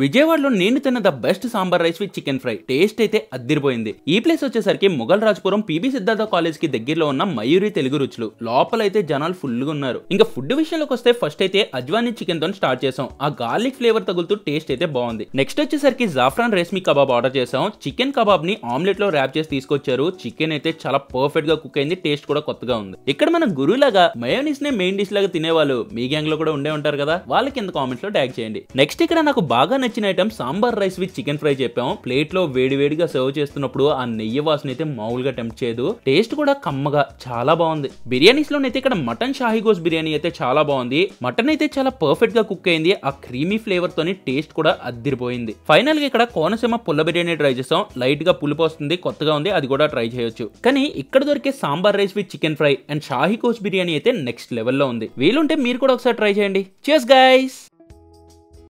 విజయవాడలో నేను తిన్న the best sambar rice with chicken fry taste అయితే అద్దిరిపోయింది ఈ ప్లేస్ వచ్చేసరికి Mogalrajpuram PB Siddhartha college కి దగ్గరలో ఉన్న మయూరి తెలుగు రుచులు లోపల అయితే జనాలు ఫుల్ గా ఉన్నారు ఇంకా ఫుడ్ విషయంలోకి వస్తే ఫస్ట్ అయితే అజ్వాని చికెన్ తో స్టార్ట్ చేసాం ఆ గార్లిక్ ఫ్లేవర్ తగులుతూ టేస్ట్ అయితే బాగుంది నెక్స్ట్ వచ్చేసరికి జాఫ్రాన్ రేస్మి కబాబ్ ఆర్డర్ చేసాం చికెన్ కబాబ్ ని ఆమ్లెట్ లో ర్యాప్ చేసి తీసుకొచ్చారు చికెన్ అయితే చాలా పర్ఫెక్ట్ గా కుక్ అయింది టేస్ట్ కూడా కొత్తగా ఉంది ఇక్కడ మన గురువులాగా మయోనిస్ నే మెయిన్ డిష్ లాగా తినేవాళ్ళు మీ గ్యాంగ్ లో కూడా ఉండే ఉంటారు కదా వాళ్ళకి కింద కామెంట్స్ లో ట్యాగ్ చేయండి నెక్స్ట్ ఇక్కడ నాకు బాగా నచ్చిన item sambar rice with chicken fry చెప్పాము లో వేడివేడిగా సర్వ్ చేస్తున్నప్పుడు ఆ నెయ్యి వాసన అయితే మామూలుగా టెంప్ట్ చేయదు టేస్ట్ కూడా కమ్మగా చాలా బాగుంది బిర్యానీస్ లోనైతే ఇక్కడ మటన్ షాహీ గోస్ బిర్యానీ అయితే చాలా బాగుంది మటన్ అయితే చాలా పర్ఫెక్ట్ గా కుక్ అయింది ఆ క్రీమీ ఫ్లేవర్ తోని టేస్ట్ కూడా అద్దిరిపోయింది ఫైనల్ గా ఇక్కడ కోనసీమ పుల్ల బిర్యానీ ట్రై చేసాం లైట్ గా పులుపు వస్తుంది కొత్తగా ఉంది అది కూడా ట్రై చేయొచ్చు కానీ ఇక్కడ దొరికే sambar rice with chicken fry and shahi కోచ్ బిర్యానీ అయితే నెక్స్ట్ లెవెల్లో ఉంది వీలుంటే మీరు కూడా ఒకసారి ట్రై చేయండి చేస్ గైస్